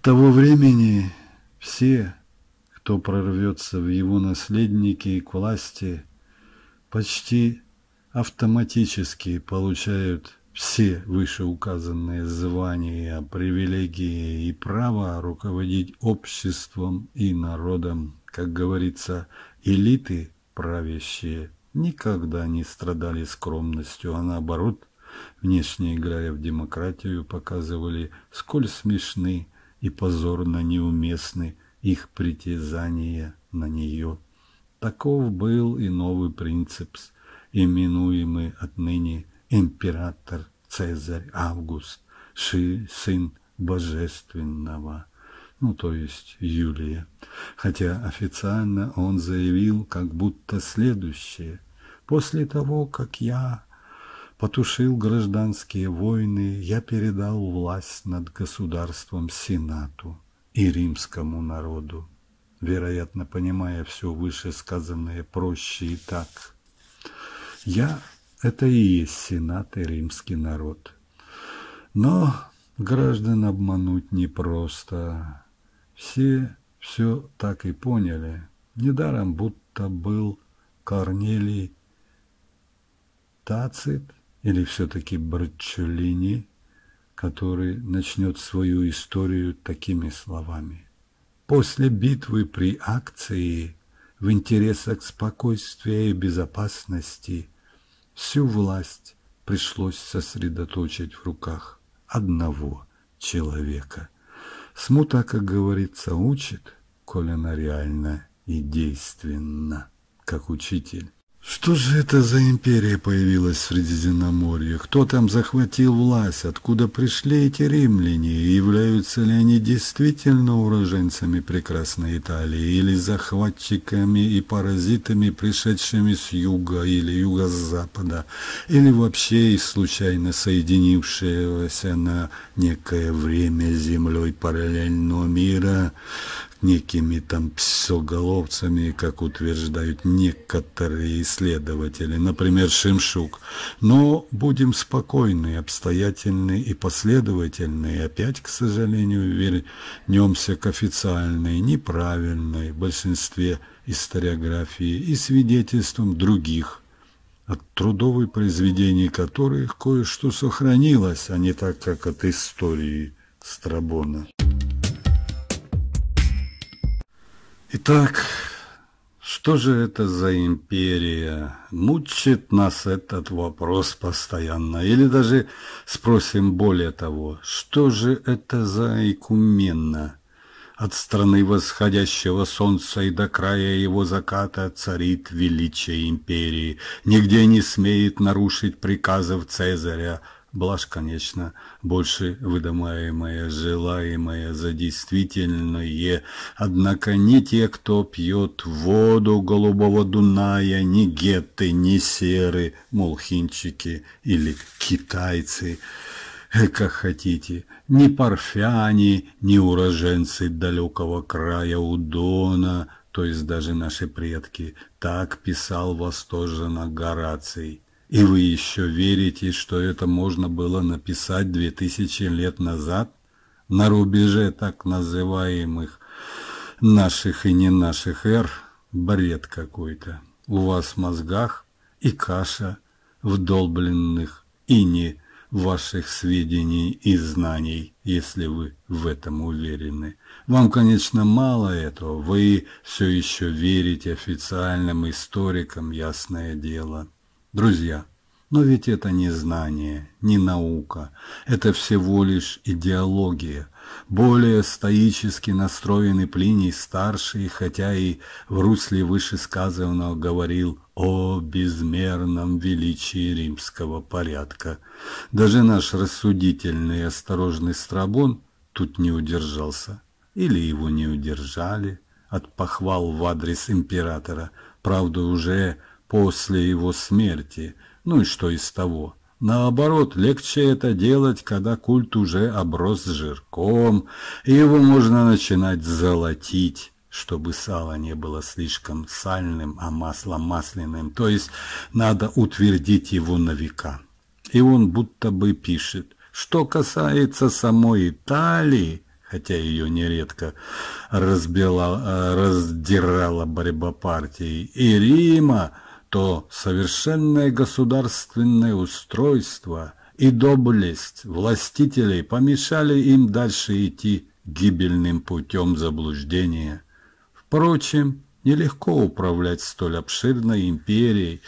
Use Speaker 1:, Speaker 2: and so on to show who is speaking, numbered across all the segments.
Speaker 1: От того времени все, кто прорвется в его наследники и к власти, почти автоматически получают все вышеуказанные звания, привилегии и права руководить обществом и народом. Как говорится, элиты правящие никогда не страдали скромностью, а наоборот, внешне играя в демократию, показывали, сколь смешны и позорно неуместны их притязания на нее. Таков был и новый принцип, именуемый отныне император Цезарь Август, ши, сын божественного, ну, то есть Юлия. Хотя официально он заявил как будто следующее. «После того, как я потушил гражданские войны, я передал власть над государством Сенату и римскому народу, вероятно, понимая все вышесказанное проще и так. Я – это и есть Сенат и римский народ. Но граждан обмануть непросто. Все все так и поняли. Недаром будто был Корнелий Тацит – или все-таки Брачелини, который начнет свою историю такими словами. После битвы при акции в интересах спокойствия и безопасности всю власть пришлось сосредоточить в руках одного человека. Смута, как говорится, учит, коли она реальна и действенна, как учитель. Что же это за империя появилась в Средиземноморье? Кто там захватил власть? Откуда пришли эти римляне? И являются ли они действительно уроженцами прекрасной Италии или захватчиками и паразитами, пришедшими с юга или юго-запада, или вообще из случайно соединившегося на некое время с землей параллельного мира? некими там псоголовцами, как утверждают некоторые исследователи, например, Шимшук. Но будем спокойны, обстоятельны и последовательны, и опять, к сожалению, вернемся к официальной, неправильной в большинстве историографии и свидетельствам других от трудовой произведений которых кое-что сохранилось, а не так, как от истории Страбона. Итак, что же это за империя? Мучит нас этот вопрос постоянно. Или даже спросим более того, что же это за икуменно? От страны восходящего солнца и до края его заката царит величие империи. Нигде не смеет нарушить приказов Цезаря – Блаж, конечно, больше выдумаемое, желаемое, за действительное. Однако не те, кто пьет воду голубого Дуная, ни гетты, ни серы, молхинчики или китайцы, как хотите, ни парфяне, ни уроженцы далекого края Удона, то есть даже наши предки. Так писал восторженно Гораций. И вы еще верите, что это можно было написать две тысячи лет назад? На рубеже так называемых наших и не наших эр? Бред какой-то. У вас в мозгах и каша вдолбленных и не ваших сведений и знаний, если вы в этом уверены. Вам, конечно, мало этого, вы все еще верите официальным историкам, ясное дело. Друзья, но ведь это не знание, не наука. Это всего лишь идеология. Более стоически настроенный Плиний старший, хотя и в русле вышесказанного говорил о безмерном величии римского порядка. Даже наш рассудительный и осторожный Страбон тут не удержался. Или его не удержали от похвал в адрес императора. Правда, уже после его смерти. Ну и что из того? Наоборот, легче это делать, когда культ уже оброс жирком, и его можно начинать золотить, чтобы сало не было слишком сальным, а масло масляным, то есть надо утвердить его на века. И он будто бы пишет, что касается самой Италии, хотя ее нередко разбила, э, раздирала борьба партии, и Рима, то совершенное государственное устройство и доблесть властителей помешали им дальше идти гибельным путем заблуждения. Впрочем, нелегко управлять столь обширной империей,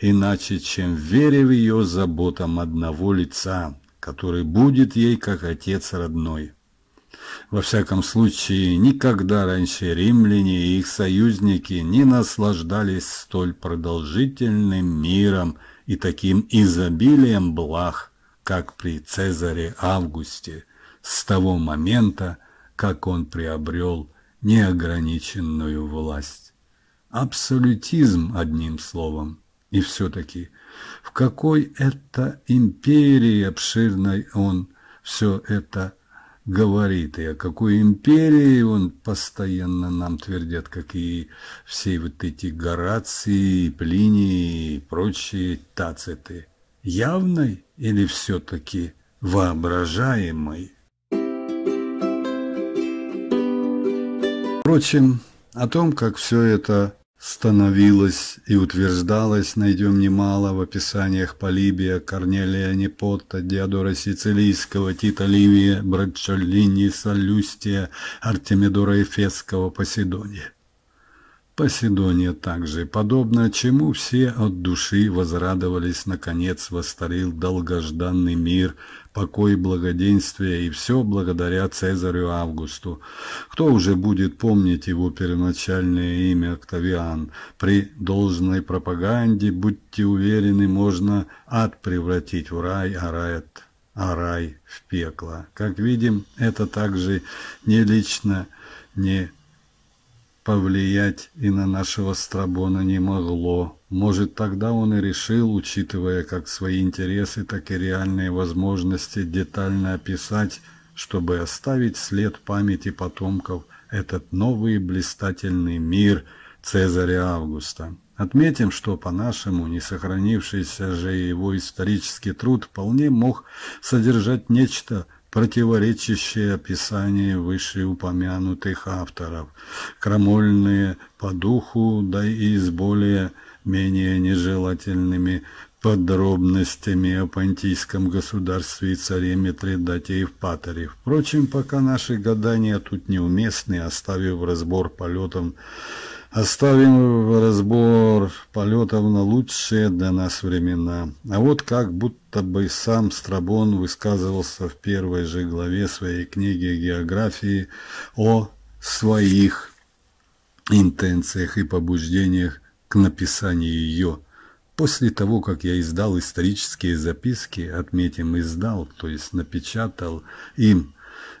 Speaker 1: иначе, чем веря в ее заботам одного лица, который будет ей как отец родной. Во всяком случае, никогда раньше римляне и их союзники не наслаждались столь продолжительным миром и таким изобилием благ, как при Цезаре Августе, с того момента, как он приобрел неограниченную власть. Абсолютизм, одним словом. И все-таки, в какой это империи обширной он все это говорит, и о какой империи он постоянно нам твердят, как и все вот эти Горации, Плинии и прочие тациты. Явной или все-таки воображаемой? Впрочем, о том, как все это становилось и утверждалось, найдем немало в описаниях Полибия, Корнелия Непота, Диодора Сицилийского, Тита Ливия, Брачолини, Солюстия, Артемидора Эфесского, Поседония. Поседония также, подобно чему все от души возрадовались, наконец восторил долгожданный мир, покой, благоденствие, и все благодаря Цезарю Августу. Кто уже будет помнить его первоначальное имя Октавиан? При должной пропаганде, будьте уверены, можно ад превратить в рай, а рай от а рай в пекло. Как видим, это также не лично, не повлиять и на нашего Страбона не могло. Может, тогда он и решил, учитывая как свои интересы, так и реальные возможности, детально описать, чтобы оставить след памяти потомков этот новый блистательный мир Цезаря Августа. Отметим, что по-нашему не сохранившийся же его исторический труд вполне мог содержать нечто – противоречащие описанию вышеупомянутых авторов, крамольные по духу, да и с более-менее нежелательными подробностями о понтийском государстве и царе Митридате и Евпаторе. Впрочем, пока наши гадания тут неуместны, оставив разбор полетом Оставим разбор полетов на лучшие для нас времена. А вот как будто бы сам Страбон высказывался в первой же главе своей книги «Географии» о своих интенциях и побуждениях к написанию ее. После того, как я издал исторические записки, отметим «издал», то есть напечатал им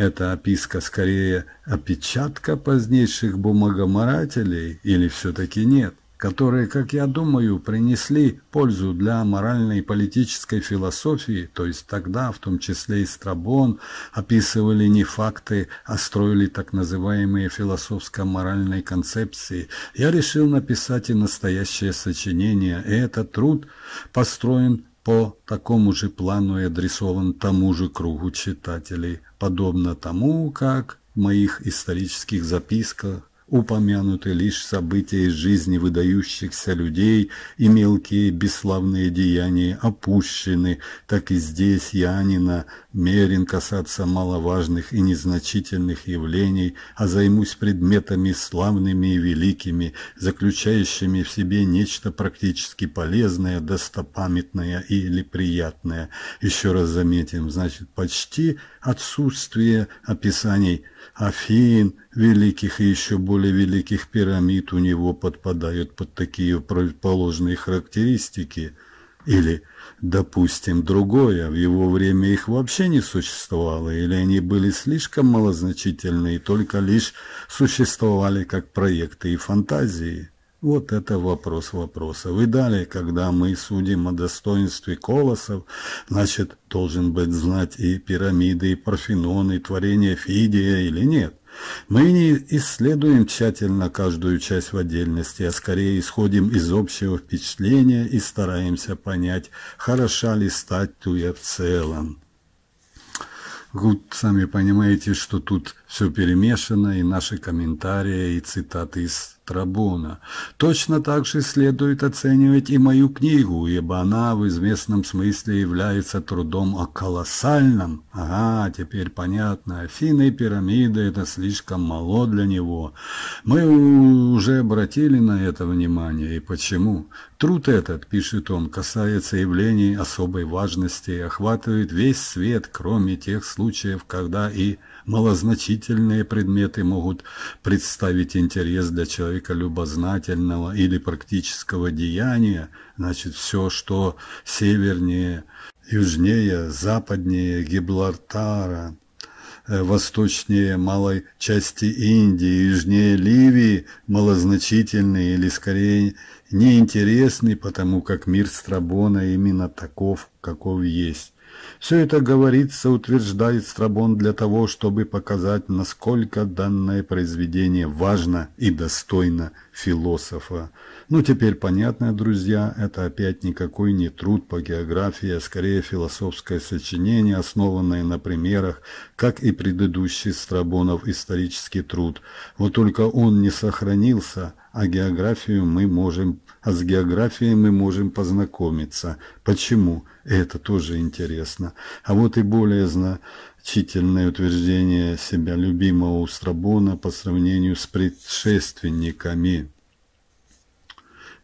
Speaker 1: эта описка скорее опечатка позднейших бумагоморателей или все-таки нет, которые, как я думаю, принесли пользу для моральной и политической философии, то есть тогда, в том числе и Страбон, описывали не факты, а строили так называемые философско-моральные концепции. Я решил написать и настоящее сочинение, и этот труд построен по такому же плану и адресован тому же кругу читателей, подобно тому, как в моих исторических записках упомянуты лишь события из жизни выдающихся людей, и мелкие бесславные деяния опущены, так и здесь Янина мерен касаться маловажных и незначительных явлений, а займусь предметами славными и великими, заключающими в себе нечто практически полезное, достопамятное или приятное. Еще раз заметим, значит, почти отсутствие описаний Афин, великих и еще более великих пирамид у него подпадают под такие противоположные характеристики. Или, допустим, другое, в его время их вообще не существовало, или они были слишком малозначительны и только лишь существовали как проекты и фантазии. Вот это вопрос вопросов. И далее, когда мы судим о достоинстве колоссов, значит, должен быть знать и пирамиды, и Парфеноны, и творения Фидия или нет. Мы не исследуем тщательно каждую часть в отдельности, а скорее исходим из общего впечатления и стараемся понять, хороша ли статуя в целом. Вы сами понимаете, что тут все перемешано, и наши комментарии, и цитаты из Страбона. Точно так же следует оценивать и мою книгу, ибо она в известном смысле является трудом о колоссальном. Ага, теперь понятно, Афина и пирамиды – это слишком мало для него. Мы уже обратили на это внимание, и почему? Труд этот, пишет он, касается явлений особой важности и охватывает весь свет, кроме тех случаев, когда и малозначительные предметы могут представить интерес для человека, только любознательного или практического деяния, значит, все, что севернее, южнее, западнее Гибралтара, э, восточнее малой части Индии, южнее Ливии, малозначительный или скорее неинтересный, потому как мир Страбона именно таков, каков есть. Все это говорится, утверждает Страбон для того, чтобы показать, насколько данное произведение важно и достойно философа. Ну, теперь понятно, друзья, это опять никакой не труд по географии, а скорее философское сочинение, основанное на примерах, как и предыдущий Страбонов исторический труд. Вот только он не сохранился, а географию мы можем а с географией мы можем познакомиться. Почему? Это тоже интересно. А вот и более значительное утверждение себя любимого Устрабона по сравнению с предшественниками.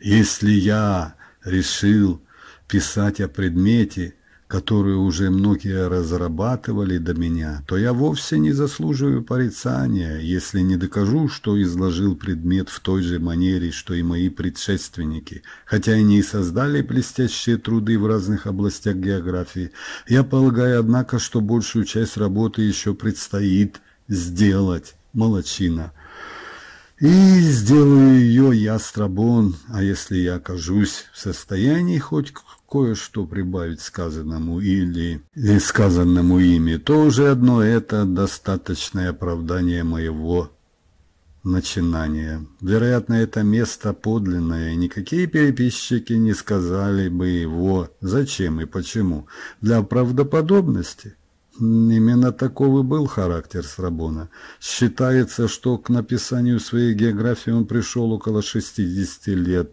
Speaker 1: «Если я решил писать о предмете, которые уже многие разрабатывали до меня, то я вовсе не заслуживаю порицания, если не докажу, что изложил предмет в той же манере, что и мои предшественники. Хотя они и создали блестящие труды в разных областях географии, я полагаю, однако, что большую часть работы еще предстоит сделать. Молодчина. И сделаю ее ястробон, а если я окажусь в состоянии хоть кое-что прибавить сказанному или, или э, сказанному ими, то уже одно это достаточное оправдание моего начинания. Вероятно, это место подлинное, никакие переписчики не сказали бы его, зачем и почему. Для правдоподобности – Именно такого и был характер Срабона. Считается, что к написанию своей географии он пришел около 60 лет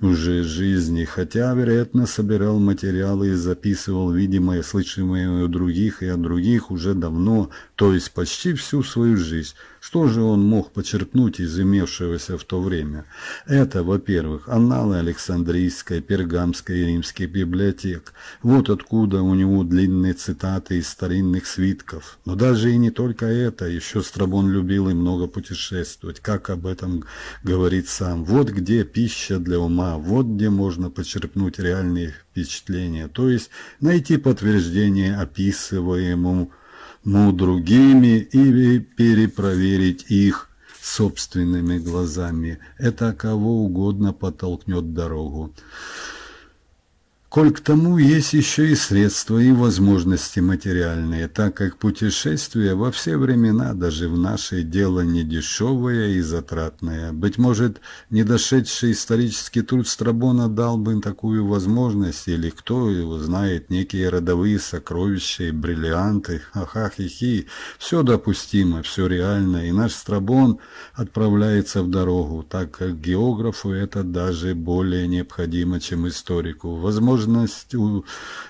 Speaker 1: уже жизни, хотя, вероятно, собирал материалы и записывал видимое, слышимое у других и от других уже давно, то есть почти всю свою жизнь. Что же он мог почерпнуть из имевшегося в то время? Это, во-первых, анналы Александрийской, Пергамской и Римской библиотек. Вот откуда у него длинные цитаты из старинных старинных свитков. Но даже и не только это, еще Страбон любил и много путешествовать, как об этом говорит сам. Вот где пища для ума, вот где можно почерпнуть реальные впечатления, то есть найти подтверждение описываемому му другими и перепроверить их собственными глазами. Это кого угодно подтолкнет дорогу. Коль к тому есть еще и средства и возможности материальные, так как путешествие во все времена, даже в наше дело недешевое и затратное. Быть может, недошедший исторический труд Страбона дал бы такую возможность, или кто его знает, некие родовые сокровища и бриллианты, ха-ха-хи-хи, все допустимо, все реально, и наш Страбон отправляется в дорогу, так как географу это даже более необходимо, чем историку. Возможно, возможность у,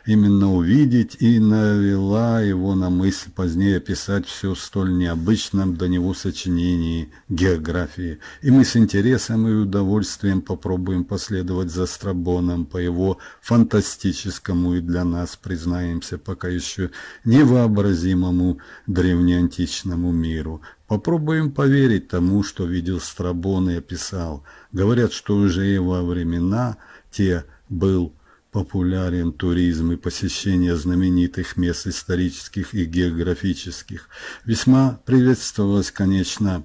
Speaker 1: именно увидеть и навела его на мысль позднее писать все в столь необычном до него сочинении географии. И мы с интересом и удовольствием попробуем последовать за Страбоном по его фантастическому и для нас, признаемся, пока еще невообразимому древнеантичному миру. Попробуем поверить тому, что видел Страбон и описал. Говорят, что уже его времена те был Популярен туризм и посещение знаменитых мест исторических и географических. Весьма приветствовалось, конечно,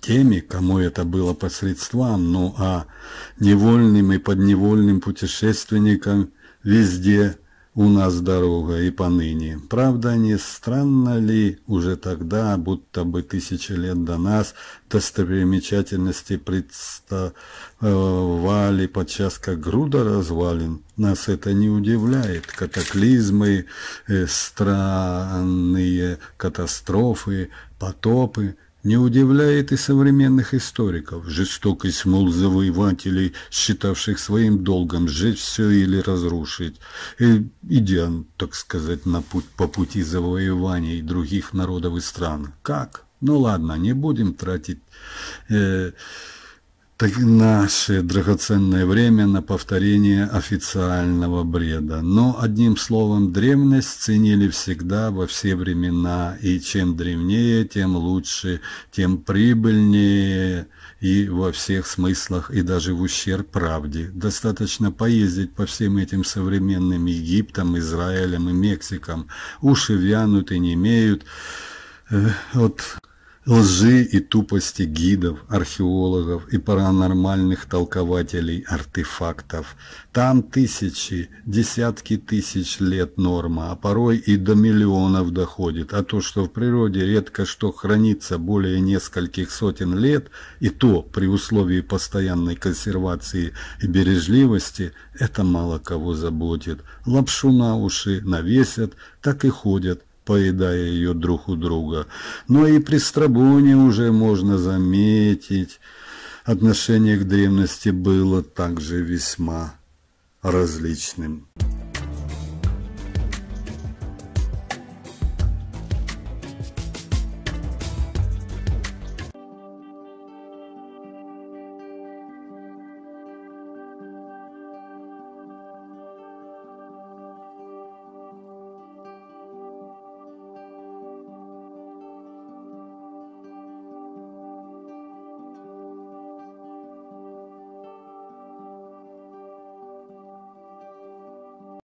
Speaker 1: теми, кому это было посредством, ну а невольным и подневольным путешественникам везде – у нас дорога и поныне. Правда, не странно ли уже тогда, будто бы тысячи лет до нас, достопримечательности представали подчас как груда развалин? Нас это не удивляет. Катаклизмы, э, странные катастрофы, потопы – не удивляет и современных историков жестокость мол завоевателей, считавших своим долгом сжечь все или разрушить, э, идя, так сказать, на путь, по пути завоеваний других народов и стран. Как? Ну ладно, не будем тратить... Э, так наше драгоценное время на повторение официального бреда. Но, одним словом, древность ценили всегда, во все времена, и чем древнее, тем лучше, тем прибыльнее и во всех смыслах, и даже в ущерб правде. Достаточно поездить по всем этим современным Египтам, Израилям и Мексикам. Уши вянут и не имеют э, от лжи и тупости гидов, археологов и паранормальных толкователей артефактов. Там тысячи, десятки тысяч лет норма, а порой и до миллионов доходит. А то, что в природе редко что хранится более нескольких сотен лет, и то при условии постоянной консервации и бережливости, это мало кого заботит. Лапшу на уши навесят, так и ходят поедая ее друг у друга. Но и при Страбоне уже можно заметить, отношение к древности было также весьма различным.